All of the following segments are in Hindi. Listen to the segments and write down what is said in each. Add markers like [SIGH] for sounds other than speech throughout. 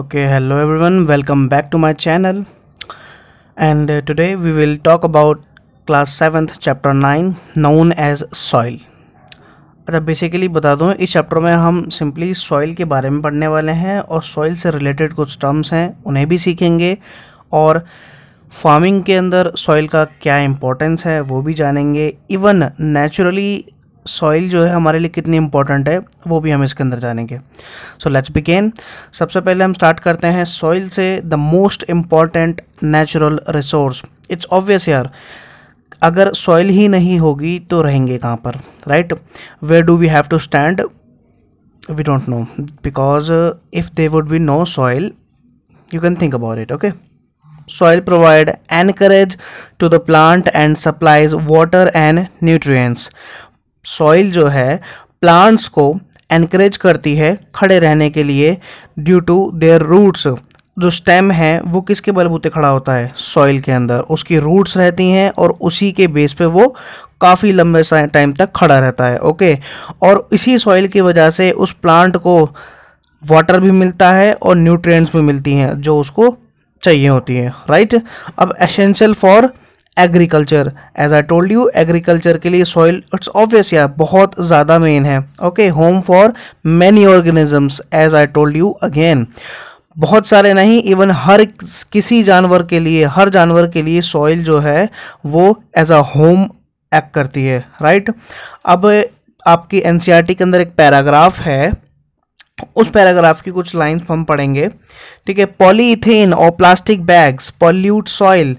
okay hello everyone welcome back to my channel and uh, today we will talk about class 7th chapter 9 known as soil अच्छा बेसिकली बता दूँ इस चैप्टर में हम सिंपली सॉइल के बारे में पढ़ने वाले हैं और सॉइल से रिलेटेड कुछ टर्म्स हैं उन्हें भी सीखेंगे और फार्मिंग के अंदर सॉइल का क्या इम्पोर्टेंस है वो भी जानेंगे इवन नेचुरली सॉइल जो है हमारे लिए कितनी इंपॉर्टेंट है वो भी हम इसके अंदर जानेंगे सो लेट्स बिगेन सबसे पहले हम स्टार्ट करते हैं सॉइल से the most important natural resource it's obvious यार अगर सॉइल ही नहीं होगी तो रहेंगे कहाँ पर right where do we have to stand we don't know because if there would be no soil you can think about it okay soil provide anchorage to the plant and supplies water and nutrients soil जो है प्लांट्स को एनकरेज करती है खड़े रहने के लिए ड्यू टू देयर रूट्स जो स्टेम है वो किसके बलबूते खड़ा होता है सॉइल के अंदर उसकी रूट्स रहती हैं और उसी के बेस पे वो काफ़ी लंबे टाइम तक खड़ा रहता है ओके और इसी सॉइल की वजह से उस प्लांट को वाटर भी मिलता है और न्यूट्रिएंट्स भी मिलती हैं जो उसको चाहिए होती हैं राइट अब essential for agriculture as I told you agriculture के लिए सॉइल इट्स ऑब्वियस या बहुत ज़्यादा मेन है okay home for many organisms as I told you again बहुत सारे नहीं इवन हर किसी जानवर के लिए हर जानवर के लिए सॉइल जो है वो एज अ होम एक्ट करती है राइट अब आपकी एन e के अंदर एक पैराग्राफ है उस पैराग्राफ की कुछ लाइंस हम पढ़ेंगे ठीक है पॉलीथेन और प्लास्टिक बैग्स पॉल्यूट सॉइल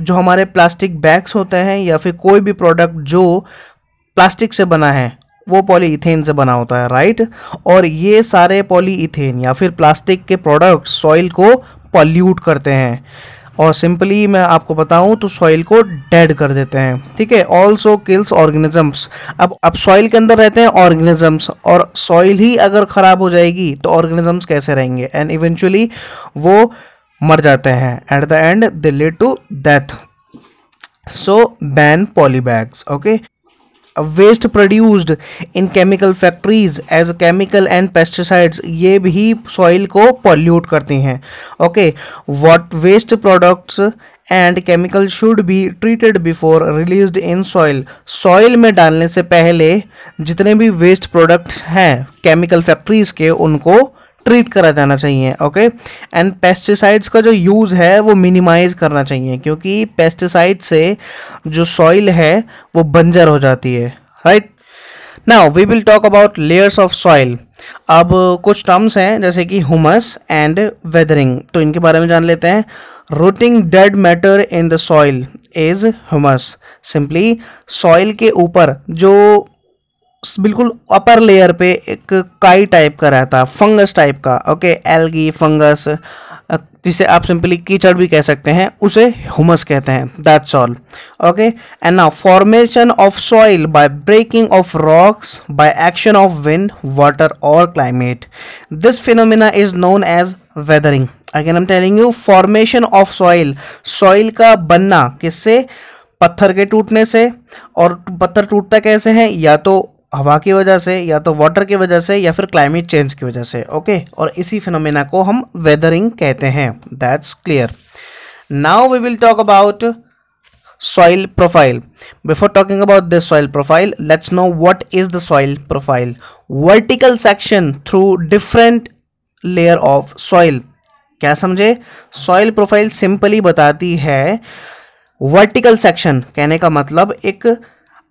जो हमारे प्लास्टिक बैग्स होते हैं या फिर कोई भी प्रोडक्ट जो प्लास्टिक से बना है वो पॉलीइथेन से बना होता है राइट और ये सारे पॉलीइथेन या फिर प्लास्टिक के प्रोडक्ट सॉइल को पॉल्यूट करते हैं और सिंपली मैं आपको बताऊं तो सॉइल को डेड कर देते हैं ठीक है ऑल्सो किल्स ऑर्गेनिजम्स अब अब सॉइल के अंदर रहते हैं ऑर्गेनिजम्स और सॉइल ही अगर ख़राब हो जाएगी तो ऑर्गेनिजम्स कैसे रहेंगे एंड इवेंचुअली वो मर जाते हैं at the end they lead to death so ban polybags okay waste produced in chemical factories as chemical and pesticides ये भी सॉइल को पॉल्यूट करती हैं okay what waste products and chemical should be treated before release in soil soil में डालने से पहले जितने भी वेस्ट प्रोडक्ट हैं केमिकल फैक्ट्रीज के उनको ट्रीट करा जाना चाहिए ओके एंड पेस्टिसाइड्स का जो यूज़ है वो मिनिमाइज करना चाहिए क्योंकि पेस्टिसाइड से जो सॉइल है वो बंजर हो जाती है right now we will talk about layers of soil अब कुछ टर्म्स हैं जैसे कि हुमस एंड वेदरिंग तो इनके बारे में जान लेते हैं rotting dead matter in the soil is humus simply soil के ऊपर जो बिल्कुल अपर लेयर पे एक काई टाइप का रहता है फंगस टाइप का ओके एलगी फंगस जिसे आप सिंपली कीचड़ भी कह सकते हैं उसे ह्यूमस कहते हैं that's all okay and now formation of soil by breaking of rocks by action of wind water और climate this phenomena is known as weathering again हम telling you formation of soil soil का बनना किससे पत्थर के टूटने से और पत्थर टूटता कैसे है या तो हवा की वजह से या तो वाटर की वजह से या फिर क्लाइमेट चेंज की वजह से ओके और इसी फिनोमिना को हम वेदरिंग कहते हैं that's clear now we will talk about soil profile before talking about this soil profile let's know what is the soil profile vertical section through different layer of soil क्या समझे सॉइल प्रोफाइल सिंपली बताती है वर्टिकल सेक्शन कहने का मतलब एक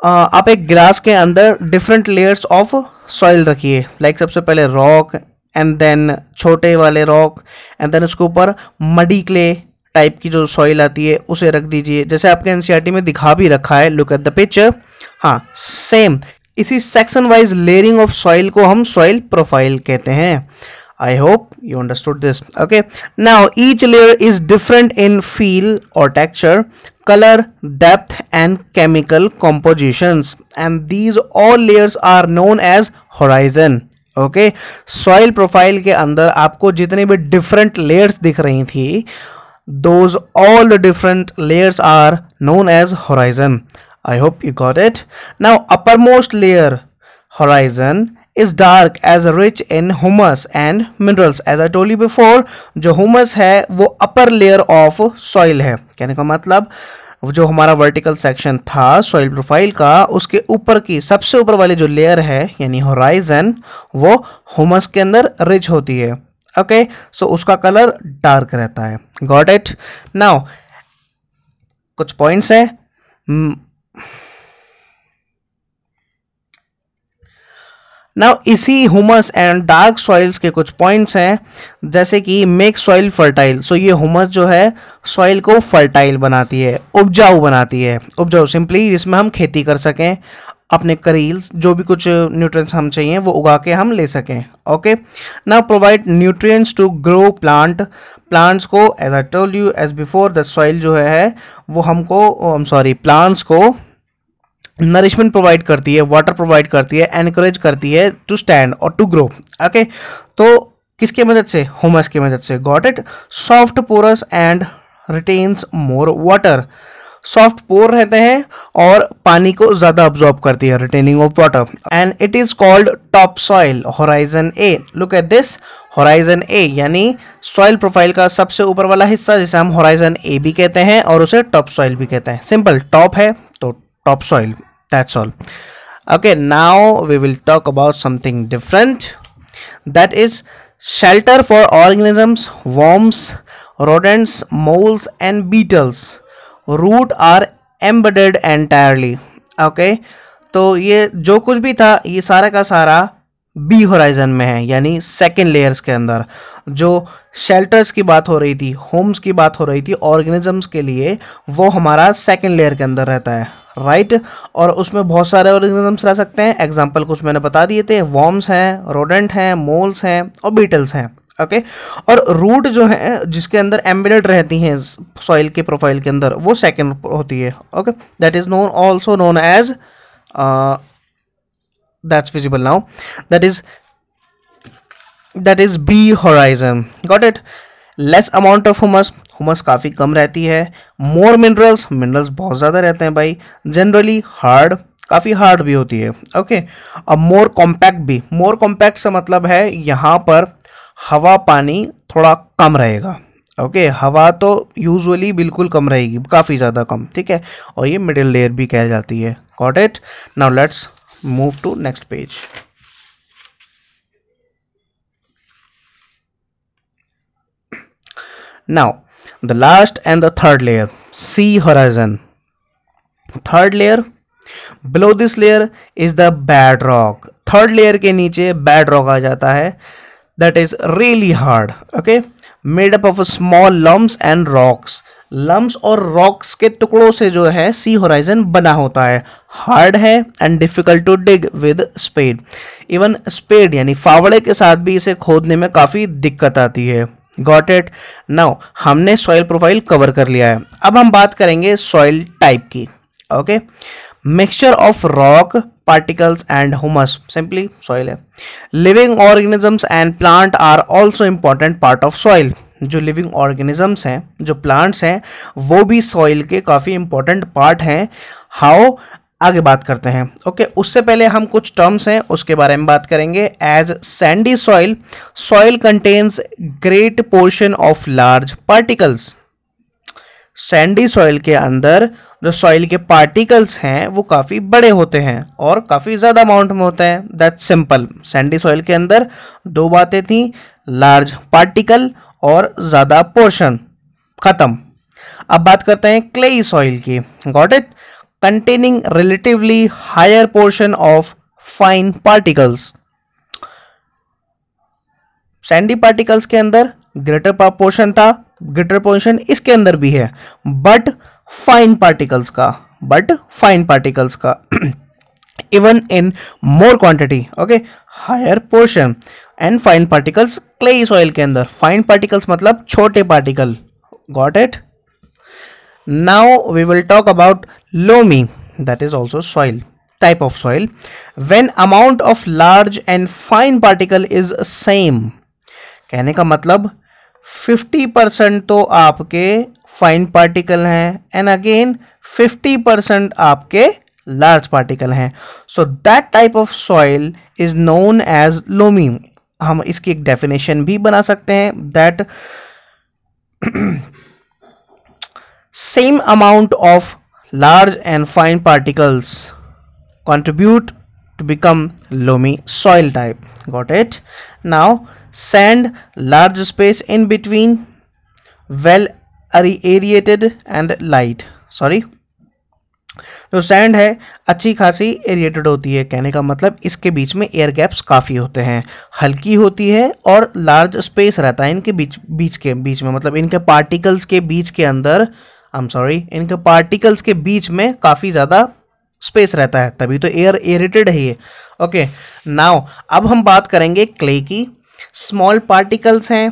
आप एक गिलास के अंदर डिफरेंट लेयर्स ऑफ सॉइल रखिए लाइक सबसे पहले रॉक एंड देन छोटे वाले रॉक एंड देन उसके ऊपर मडी क्ले टाइप की जो सॉइल आती है उसे रख दीजिए जैसे आपके एनसीईआरटी e में दिखा भी रखा है लुक एट द पिक्चर हाँ सेम इसी section wise layering of soil को हम सॉइल प्रोफाइल कहते हैं i hope you understood this okay now each layer is different in feel or texture color depth and chemical compositions and these all layers are known as horizon okay soil profile के अंदर आपको जितने भी डिफरेंट लेयर्स दिख रही थी those all the different layers are known as horizon I hope you got it now upper most layer horizon is dark as rich in humus and minerals as I told before जो हुमस है वो अपर लेयर ऑफ सॉइल है कहने का मतलब जो हमारा वर्टिकल सेक्शन था सॉइल प्रोफाइल का उसके ऊपर की सबसे ऊपर वाली जो लेयर है यानी होराइजन वो हुमस के अंदर रिच होती है ओके okay, सो so उसका कलर डार्क रहता है गॉट इट नाउ कुछ पॉइंट्स हैं hmm, नाउ इसी हुमस एंड डार्क सॉइल्स के कुछ पॉइंट्स हैं जैसे कि मेक सॉइल फर्टाइल सो ये हुमस जो है सॉइल को फर्टाइल बनाती है उपजाऊ बनाती है उपजाऊ सिंपली जिसमें हम खेती कर सकें अपने करील्स जो भी कुछ न्यूट्रिएंट्स हम चाहिए वो उगा के हम ले सकें ओके ना provide nutrients to grow plant plants को as I told you as before the soil जो है वो हमको सॉरी oh, प्लांट्स को नरिशमेंट प्रोवाइड करती है वाटर प्रोवाइड करती है एनकरेज करती है टू स्टैंड और टू ग्रो ओके तो किसके मदद से होमस की मदद से got it soft porous and retains more water soft pore रहते हैं और पानी को ज़्यादा अब्जॉर्ब करती है retaining of water and it is called top soil horizon A look at this horizon A यानी सॉइल प्रोफाइल का सबसे ऊपर वाला हिस्सा जिसे हम होराइजन ए भी कहते हैं और उसे टॉप सॉइल भी कहते हैं सिंपल टॉप है topsoil that's all okay now we will talk about something different that is shelter for organisms worms rodents moles and beetles root are embedded entirely okay तो ये जो कुछ भी था ये सारा का सारा बी होराइजन में है यानी सेकेंड लेयर्स के अंदर जो शेल्टर्स की बात हो रही थी होम्स की बात हो रही थी ऑर्गेनिजम्स के लिए वो हमारा सेकेंड लेयर के अंदर रहता है राइट right? और उसमें बहुत सारे ऑर्गेनिजम्स रह सकते हैं एग्जाम्पल कुछ मैंने बता दिए थे वॉर्म्स हैं रोडेंट हैं मोल्स हैं और बीटल्स हैं ओके okay? और रूट जो है जिसके अंदर एम्बेडेड रहती हैं सॉइल के प्रोफाइल के अंदर वो सेकेंड होती है okay that is known also known as that's visible now that is that is b horizon got it less amount of humus humus काफ़ी कम रहती है more minerals minerals बहुत ज़्यादा रहते हैं भाई generally hard काफ़ी हार्ड भी होती है ओके अब मोर कॉम्पैक्ट भी मोर कॉम्पैक्ट से मतलब है यहाँ पर हवा पानी थोड़ा कम रहेगा ओके okay, हवा तो यूजुअली बिल्कुल कम रहेगी काफ़ी ज़्यादा कम ठीक है और ये मिडिल लेयर भी कह जाती है got it now let's move to next page now the last and the third layer sea horizon third layer below this layer is the bedrock third layer के नीचे bedrock आ जाता है that is really hard okay made up of small lumps and rocks लम्ब और रॉक्स के टुकड़ों से जो है सी होराइजन बना होता है हार्ड है and difficult to dig with spade even spade यानी फावड़े के साथ भी इसे खोदने में काफ़ी दिक्कत आती है गॉट इट नाउ हमने सॉइल प्रोफाइल कवर कर लिया है अब हम बात करेंगे सॉइल टाइप की okay mixture of rock particles and humus simply soil है living organisms and plant are also important part of soil जो लिविंग ऑर्गेनिजम्स हैं जो प्लांट्स हैं वो भी सॉइल के काफ़ी इंपॉर्टेंट पार्ट हैं हाउ आगे बात करते हैं ओके okay, उससे पहले हम कुछ टर्म्स हैं उसके बारे में बात करेंगे as sandy soil soil contains great portion of large particles sandy soil के अंदर जो सॉइल के पार्टिकल्स हैं वो काफ़ी बड़े होते हैं और काफ़ी ज़्यादा अमाउंट में होते हैं दैट सिंपल सैंडी सॉइल के अंदर दो बातें थी लार्ज पार्टिकल और ज़्यादा पोर्शन ख़त्म अब बात करते हैं क्ले सॉइल की got it containing relatively higher portion of fine particles sandy particles के अंदर ग्रेटर पोर्शन था ग्रेटर पोर्शन इसके अंदर भी है बट फाइन पार्टिकल्स का बट फाइन पार्टिकल्स का even in more quantity okay higher portion and fine particles clay soil के अंदर फाइन पार्टिकल्स मतलब छोटे particle got it now we will talk about loamy that is also soil type of soil when amount of large and fine particle is same कहने का मतलब 50 परसेंट तो आपके फाइन पार्टिकल हैं एंड अगेन 50 परसेंट आपके लार्ज पार्टिकल हैं so that type of soil is known as loamy हम इसकी एक डेफिनेशन भी बना सकते हैं that same amount of large and fine particles contribute to become loamy soil type got it now sand large space in between well aerated and light sorry जो तो सैंड है अच्छी खासी एरिएटेड होती है कहने का मतलब इसके बीच में एयर गैप्स काफ़ी होते हैं हल्की होती है और लार्ज स्पेस रहता है इनके बीच बीच के बीच में मतलब इनके पार्टिकल्स के बीच के अंदर आई एम सॉरी इनके पार्टिकल्स के बीच में काफ़ी ज़्यादा स्पेस रहता है तभी तो एयर एरिटेड है ये ओके नाव अब हम बात करेंगे क्ले की स्मॉल पार्टिकल्स हैं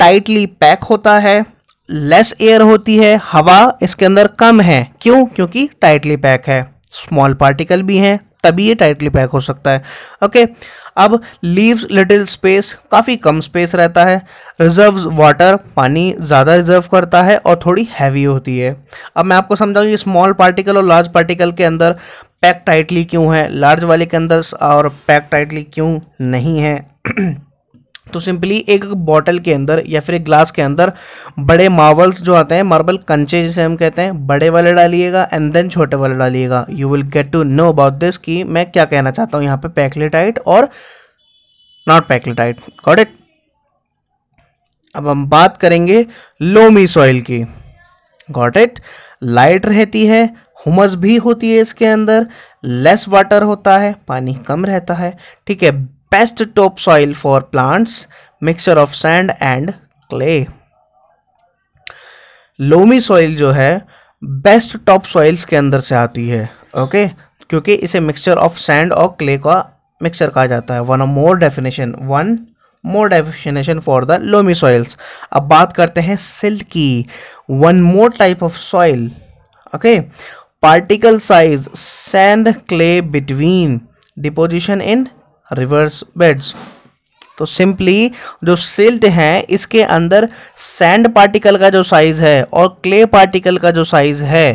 टाइटली पैक होता है लेस एयर होती है हवा इसके अंदर कम है क्यों क्योंकि टाइटली पैक है स्मॉल पार्टिकल भी हैं तभी ये टाइटली पैक हो सकता है ओके अब लीव्स लिटिल स्पेस काफ़ी कम स्पेस रहता है रिजर्व वाटर पानी ज़्यादा रिजर्व करता है और थोड़ी हैवी होती है अब मैं आपको समझाऊँ ये स्मॉल पार्टिकल और लार्ज पार्टिकल के अंदर पैक टाइटली क्यों है लार्ज वाले के अंदर और पैक टाइटली क्यों नहीं है [CLEARS THROAT] तो सिंपली एक बॉटल के अंदर या फिर एक ग्लास के अंदर बड़े मार्बल्स जो आते हैं मार्बल कंचे जिसे हम कहते हैं बड़े वाले डालिएगा एंड देन छोटे वाले डालिएगा you will get to know about this कि मैं क्या कहना चाहता हूँ यहाँ पे पैकलेटाइट और नॉट पैकलेटाइट गॉट इट अब हम बात करेंगे लोमी सॉइल की गॉट इट लाइट रहती है हुमस भी होती है इसके अंदर लेस वाटर होता है पानी कम रहता है ठीक है best topsoil for plants mixture of sand and clay loamy soil जो है बेस्ट टॉप सॉइल्स के अंदर से आती है ओके okay? क्योंकि इसे मिक्सचर ऑफ सैंड और क्ले का मिक्सचर कहा जाता है one more definition one more definition for the loamy soils अब बात करते हैं सिल्ट की one more type of soil okay particle size sand clay between deposition in rivers beds तो सिंपली जो सिल्ट है इसके अंदर सैंड पार्टिकल का जो साइज है और क्ले पार्टिकल का जो साइज है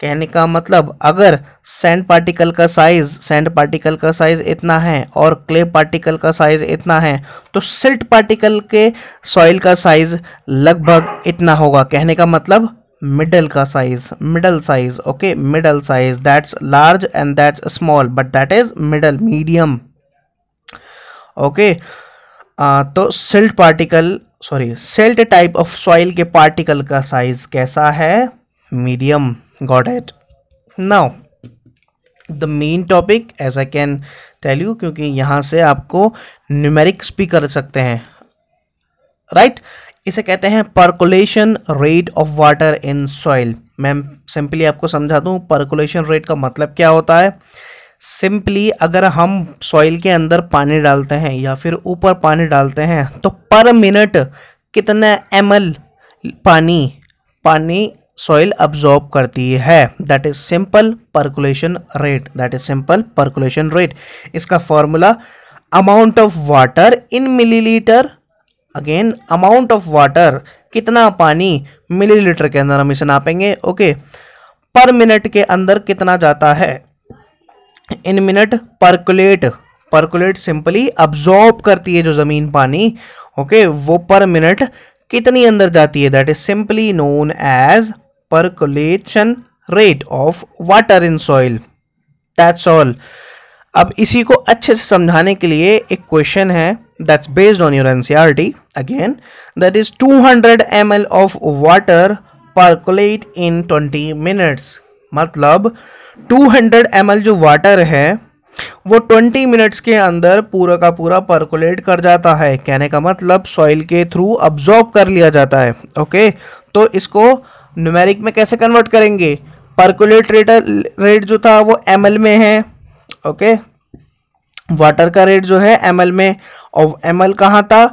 कहने का मतलब अगर सैंड पार्टिकल का साइज सैंड पार्टिकल का साइज इतना है और क्ले पार्टिकल का साइज इतना है तो सिल्ट पार्टिकल के सॉइल का साइज लगभग इतना होगा कहने का मतलब मिडल का size middle size okay middle size that's large and that's small but that is middle medium okay ah, uh, तो silt particle sorry silt type of soil के पार्टिकल का साइज कैसा है medium got it now the main topic as I can tell you क्योंकि यहां से आपको न्यूमेरिक्स भी कर सकते हैं राइट right? इसे कहते हैं percolation rate of water in soil मैं सिंपली आपको समझा दूं परकुलेशन रेट का मतलब क्या होता है सिंपली अगर हम सॉइल के अंदर पानी डालते हैं या फिर ऊपर पानी डालते हैं तो पर मिनट कितना एम पानी पानी सॉइल अब्जॉर्ब करती है that is simple percolation rate that is simple percolation rate इसका formula amount of water in millilitre again amount of water कितना पानी मिलीलीटर के अंदर हम इसे नापेंगे ओके पर मिनट के अंदर कितना जाता है in minute percolate percolate simply absorb करती है जो ज़मीन पानी ओके okay, वो पर मिनट कितनी अंदर जाती है that is simply known as percolation rate of water in soil that's all अब इसी को अच्छे से समझाने के लिए एक क्वेश्चन है that's based on your NCR again that is 200 L of water percolate in 20 minutes मतलब 200 ml जो वाटर है वो 20 मिनट्स के अंदर पूरा का पूरा परकुलेट कर जाता है कहने का मतलब सॉइल के थ्रू अब्जॉर्ब कर लिया जाता है ओके तो इसको न्यूमेरिक में कैसे कन्वर्ट करेंगे परकुलेट रेट रेट जो था वो एम में है ओके वाटर का रेट जो है एम में और एम एल कहाँ था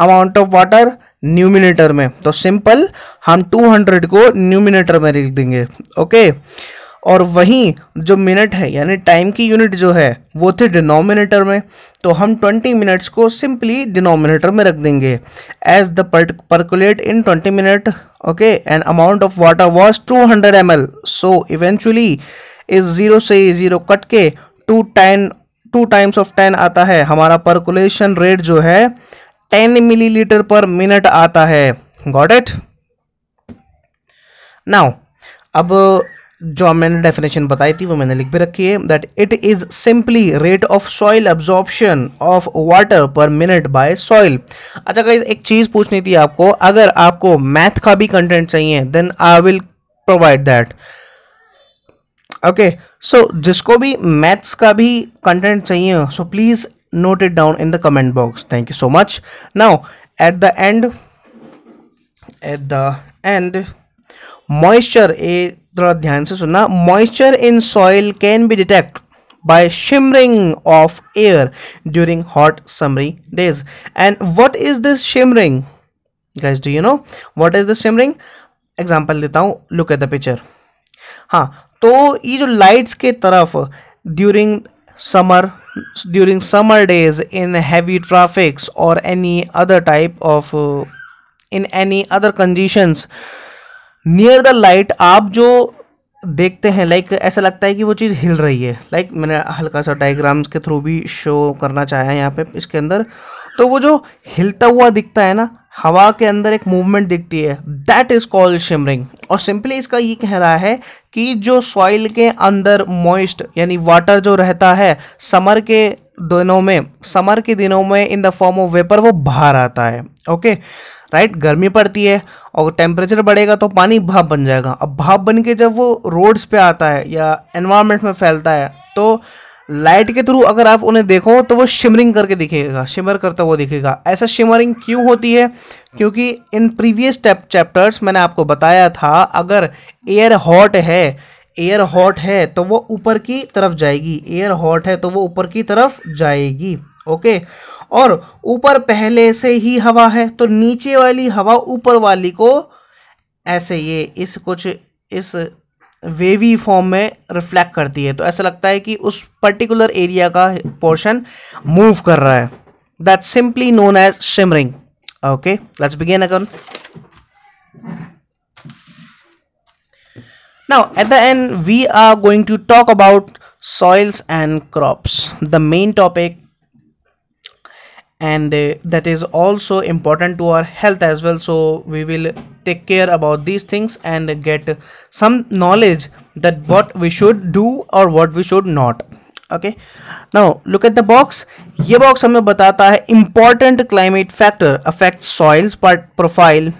अमाउंट ऑफ वाटर न्यूमिनेटर में तो सिंपल हम 200 को न्यूमिनेटर में लिख देंगे ओके okay? और वहीं जो मिनट है यानी टाइम की यूनिट जो है वो थी डिनोमिनेटर में तो हम 20 मिनट्स को सिंपली डिनोमिनेटर में रख देंगे as the percolate in 20 minute okay and amount of water was 200 hundred M L so eventually इस ज़ीरो से ज़ीरो कट के two ten two times of ten आता है हमारा परकुलेशन रेट जो है टेन मिलीलीटर पर मिनट आता है गॉट इट नाउ अब जो मैंने डेफिनेशन बताई थी वो मैंने लिख भी रखी है that it is simply rate of soil absorption of water per minute by soil अच्छा गाइज एक चीज़ पूछनी थी आपको अगर आपको मैथ का भी कंटेंट चाहिए then I will provide that okay so जिसको भी मैथ्स का भी कंटेंट चाहिए so please note it down in the comment box thank you so much now at the end at the end moisture is थोड़ा ध्यान से सुनना moisture in soil can be detect by shimmering of air during hot summery days and what is this shimmering guys do you know what is this shimmering example देता हूँ लुक एट द पिक्चर हाँ तो ये जो लाइट्स के तरफ during summer during summer days in heavy traffics और any other type of in any other conditions near the light आप जो देखते हैं लाइक like, ऐसा लगता है कि वो चीज़ हिल रही है लाइक like, मैंने हल्का सा डायग्राम्स के थ्रू भी शो करना चाहा है यहाँ पे इसके अंदर तो वो जो हिलता हुआ दिखता है ना हवा के अंदर एक मूवमेंट दिखती है दैट इज़ कॉल्ड शिमरिंग और सिंपली इसका ये कह रहा है कि जो सॉइल के अंदर मॉइस्ट यानी वाटर जो रहता है समर के दिनों में समर के दिनों में in the form of vapour वो बाहर आता है ओके okay? राइट गर्मी पड़ती है और टेम्परेचर बढ़ेगा तो पानी भाप बन जाएगा अब भाप बन के जब वो रोड्स पे आता है या एनवायरमेंट में फैलता है तो लाइट के थ्रू अगर आप उन्हें देखो तो वो शिमरिंग करके दिखेगा शिमर करता हुआ दिखेगा ऐसा शिमरिंग क्यों होती है क्योंकि इन प्रीवियस चैप्टर्स मैंने आपको बताया था अगर एयर हॉट है एयर हॉट है तो वो ऊपर की तरफ जाएगी एयर हॉट है तो वो ऊपर की तरफ जाएगी ओके और ऊपर पहले से ही हवा है तो नीचे वाली हवा ऊपर वाली को ऐसे ये इस कुछ इस वेवी फॉर्म में रिफ्लेक्ट करती है तो ऐसा लगता है कि उस पर्टिकुलर एरिया का पोर्शन मूव कर रहा है that simply known as shimmering okay let's begin again now at the end we are going to talk about soils and crops the main topic and uh, that is also important to our health as well so we will take care about these things and get some knowledge that what we should do or what we should not okay now look at the box ये box हमें बताता है important climate factor affects soils profile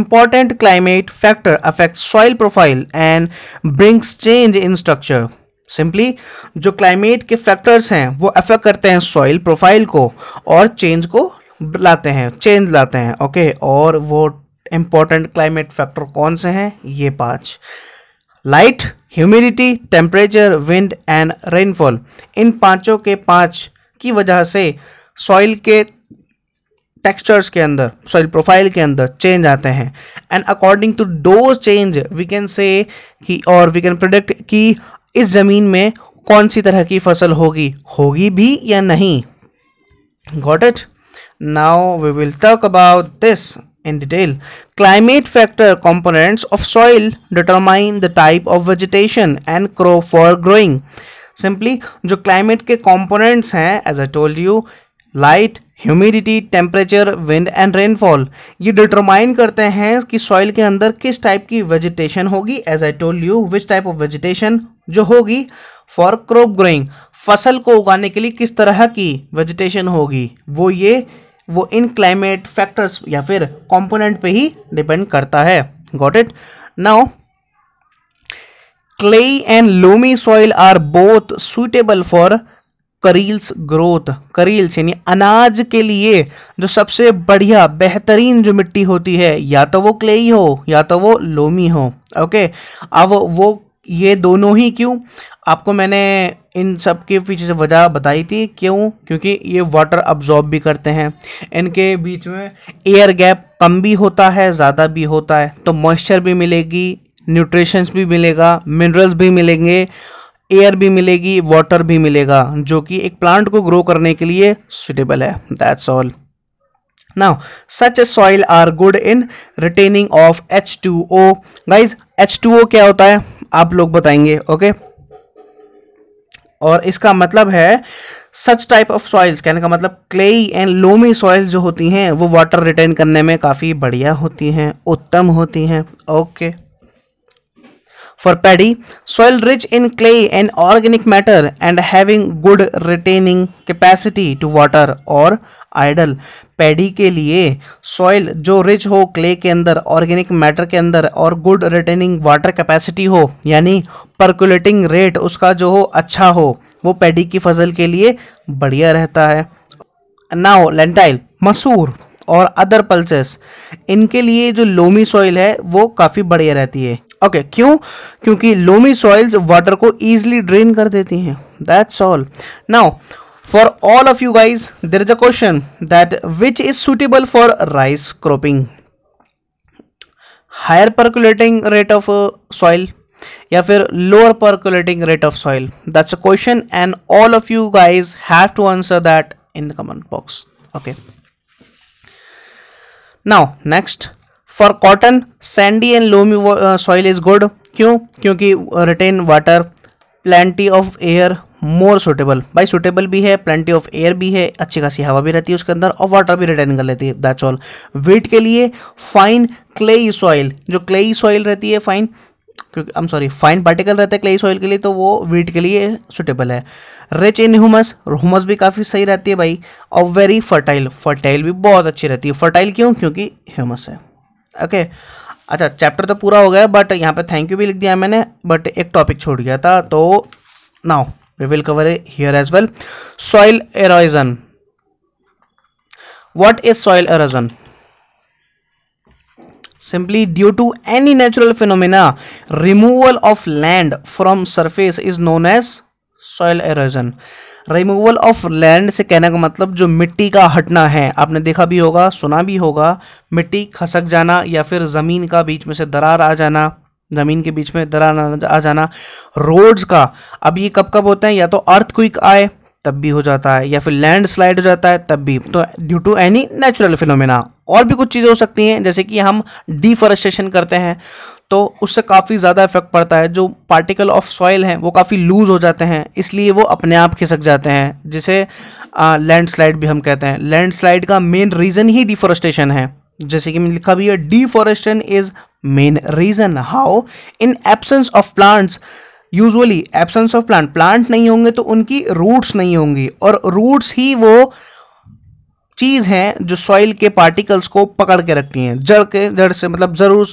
important climate factor affects soil profile and brings change in structure simply जो क्लाइमेट के फैक्टर्स हैं वो अफेक्ट करते हैं सॉइल प्रोफाइल को और चेंज को लाते हैं चेंज लाते हैं ओके और वो इंपॉर्टेंट क्लाइमेट फैक्टर कौन से हैं ये पांच light humidity temperature wind and rainfall इन पांचों के पांच की वजह से सॉइल के टेक्सचर्स के अंदर सॉइल प्रोफाइल के अंदर चेंज आते हैं and according to those change we can say कि और वी कैन प्रोडक्ट कि इस जमीन में कौन सी तरह की फसल होगी होगी भी या नहीं got it now we will talk about this in detail climate factor components of soil determine the type of vegetation and crop for growing simply जो क्लाइमेट के कॉम्पोनेंट्स हैं as I told you light humidity temperature wind and rainfall ये डिटरमाइन करते हैं कि सॉइल के अंदर किस टाइप की वेजिटेशन होगी as I told you which type of vegetation जो होगी फॉर क्रॉप ग्रोइंग फसल को उगाने के लिए किस तरह की वेजिटेशन होगी वो ये वो इन क्लाइमेट फैक्टर्स या फिर कॉम्पोनेंट पे ही डिपेंड करता है got it now clay and loamy soil are both suitable for cereals growth cereals यानी अनाज के लिए जो सबसे बढ़िया बेहतरीन जो मिट्टी होती है या तो वो क्लेई हो या तो वो लोमी हो ओके अब वो ये दोनों ही क्यों आपको मैंने इन सब के पीछे से वजह बताई थी क्यों क्योंकि ये वाटर अब्जॉर्ब भी करते हैं इनके बीच में एयर गैप कम भी होता है ज़्यादा भी होता है तो मॉइस्चर भी मिलेगी न्यूट्रिशंस भी मिलेगा मिनरल्स भी मिलेंगे एयर भी मिलेगी वाटर भी मिलेगा जो कि एक प्लांट को ग्रो करने के लिए सुटेबल है that's all are good in retaining of H two O guys H two O क्या होता है आप लोग बताएंगे ओके okay? और इसका मतलब है सच टाइप ऑफ सॉइल्स कहने का मतलब क्लेई एंड लोमी सॉइल जो होती हैं वो वाटर रिटेन करने में काफ़ी बढ़िया होती हैं उत्तम होती हैं okay okay. For paddy, soil rich in clay and organic matter and having good retaining capacity to water or ideal paddy के लिए सॉइल जो रिच हो क्ले के अंदर ऑर्गेनिक मैटर के अंदर और गुड रिटेनिंग वाटर कैपेसिटी हो यानी परकुलेटिंग रेट उसका जो हो अच्छा हो वो पैडी की फसल के लिए बढ़िया रहता है नाउ लेंटाइल मसूर और अदर पल्सेस इनके लिए जो लोमी सॉइल है वो काफ़ी बढ़िया रहती है ओके क्यों क्योंकि लोमी सॉइल्स वाटर को ईजिली ड्रेन कर देती हैं that's all now for all of you guys there is a question that which is suitable for rice cropping higher percolating rate of soil या फिर lower percolating rate of soil that's a question and all of you guys have to answer that in the comment box okay now next for cotton sandy and loamy soil is good क्यों क्योंकि retain water plenty of air more suitable भाई सुटेबल भी है प्लेंटी ऑफ एयर भी है अच्छी खासी हवा भी रहती है उसके अंदर और वाटर भी रिटेन कर लेती है दैट्स ऑल वीट के लिए फाइन क्लेई सॉइल जो क्लेई सॉइल रहती है फाइन क्योंकि I am sorry fine particle रहता है क्लेई सॉइल के लिए तो वो वीट के लिए सुटेबल है रिच इन ह्यूमस ह्यूमस भी काफ़ी सही रहती है भाई और वेरी फर्टाइल फर्टाइल भी बहुत अच्छी रहती है फर्टाइल क्यों क्योंकि ह्यूमस है ओके अच्छा चैप्टर तो पूरा हो गया बट यहाँ पे थैंक यू भी लिख दिया मैंने बट एक टॉपिक छोड़ गया था तो now we will cover here as well soil erosion what is soil erosion simply due to any natural phenomena removal of land from surface is known as soil erosion removal of land से कहने का मतलब जो मिट्टी का हटना है आपने देखा भी होगा सुना भी होगा मिट्टी खसक जाना या फिर ज़मीन का बीच में से दरार आ जाना ज़मीन के बीच में दरार आ जाना रोड्स का अब ये कब कब होते हैं या तो अर्थ क्विक आए तब भी हो जाता है या फिर लैंड स्लाइड हो जाता है तब भी तो due to any natural phenomena और भी कुछ चीज़ें हो सकती हैं जैसे कि हम डिफॉरेस्टेशन करते हैं तो उससे काफ़ी ज़्यादा इफेक्ट पड़ता है जो पार्टिकल ऑफ सॉइल हैं वो काफ़ी लूज़ हो जाते हैं इसलिए वो अपने आप खिसक जाते हैं जिसे लैंडस्लाइड भी हम कहते हैं लैंडस्लाइड का मेन रीज़न ही डिफॉरेस्टेशन है जैसे कि मैंने लिखा भी है deforestation is main reason how in absence of plants usually absence of plant plant नहीं होंगे तो उनकी रूट्स नहीं होंगी और रूट्स ही वो चीज हैं जो सॉइल के पार्टिकल्स को पकड़ के रखती हैं जड़ के जड़ से मतलब जरूर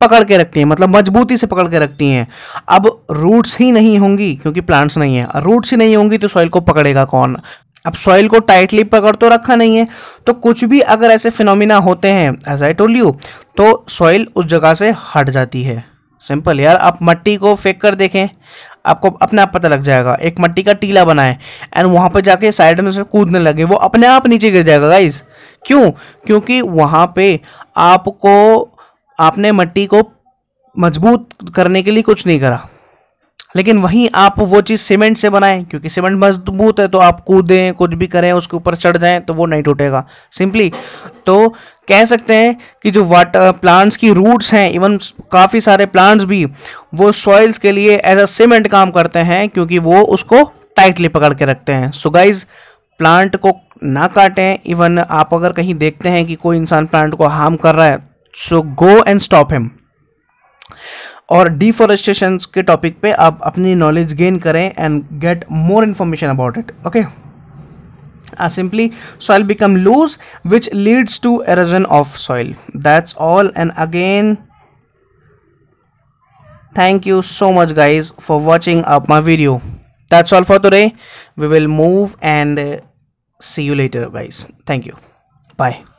पकड़ के रखती हैं मतलब मजबूती से पकड़ के रखती हैं अब रूट्स ही नहीं होंगी क्योंकि प्लांट्स नहीं है रूट्स ही नहीं होंगी तो सॉइल को पकड़ेगा कौन अब सॉइल को टाइटली पकड़ तो रखा नहीं है तो कुछ भी अगर ऐसे फिनोमिना होते हैं एज आई टोल यू तो सॉइल उस जगह से हट जाती है सिंपल यार आप मट्टी को फेंक कर देखें आपको अपने आप पता लग जाएगा एक मट्टी का टीला बनाएं एंड वहां पर जाके साइड में उसमें कूदने लगे वो अपने आप नीचे गिर जाएगा गाइज क्यों क्योंकि वहां पे आपको आपने मट्टी को मजबूत करने के लिए कुछ नहीं करा लेकिन वहीं आप वो चीज़ सीमेंट से बनाएं क्योंकि सीमेंट मजबूत है तो आप कूदें कुछ भी करें उसके ऊपर चढ़ जाएं तो वो नहीं टूटेगा सिंपली तो कह सकते हैं कि जो वाटर प्लांट्स की रूट्स हैं इवन काफ़ी सारे प्लांट्स भी वो सॉइल्स के लिए एज अ सीमेंट काम करते हैं क्योंकि वो उसको टाइटली पकड़ के रखते हैं सो गाइज प्लांट को ना काटें इवन आप अगर कहीं देखते हैं कि कोई इंसान प्लांट को हार्म कर रहा है so go and stop him और डिफोरेस्टेशन के टॉपिक पे आप अपनी नॉलेज गेन करें and get more information about it okay uh, simply soil become loose which leads to erosion of soil that's all and again thank you so much guys for watching up my video that's all for today we will move and uh, see you later guys thank you bye